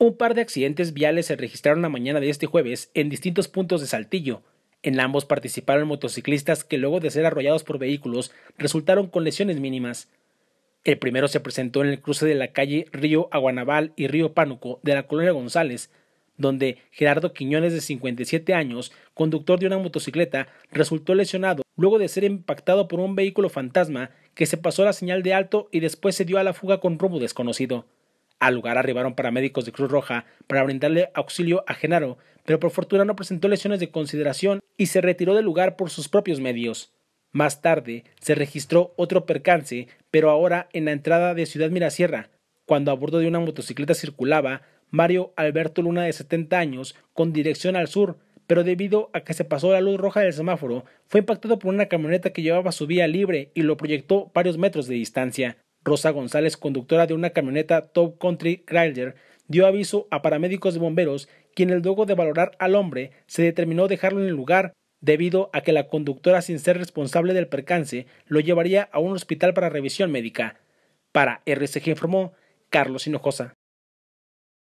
Un par de accidentes viales se registraron la mañana de este jueves en distintos puntos de Saltillo. En ambos participaron motociclistas que luego de ser arrollados por vehículos resultaron con lesiones mínimas. El primero se presentó en el cruce de la calle Río Aguanaval y Río Pánuco de la colonia González, donde Gerardo Quiñones de 57 años, conductor de una motocicleta, resultó lesionado luego de ser impactado por un vehículo fantasma que se pasó la señal de alto y después se dio a la fuga con rumbo desconocido. Al lugar arribaron paramédicos de Cruz Roja para brindarle auxilio a Genaro, pero por fortuna no presentó lesiones de consideración y se retiró del lugar por sus propios medios. Más tarde se registró otro percance, pero ahora en la entrada de Ciudad Mirasierra, cuando a bordo de una motocicleta circulaba Mario Alberto Luna de 70 años con dirección al sur, pero debido a que se pasó la luz roja del semáforo, fue impactado por una camioneta que llevaba su vía libre y lo proyectó varios metros de distancia. Rosa González, conductora de una camioneta Top Country Chrysler, dio aviso a paramédicos de bomberos, el luego de valorar al hombre se determinó dejarlo en el lugar debido a que la conductora sin ser responsable del percance lo llevaría a un hospital para revisión médica. Para RCG informó Carlos Hinojosa.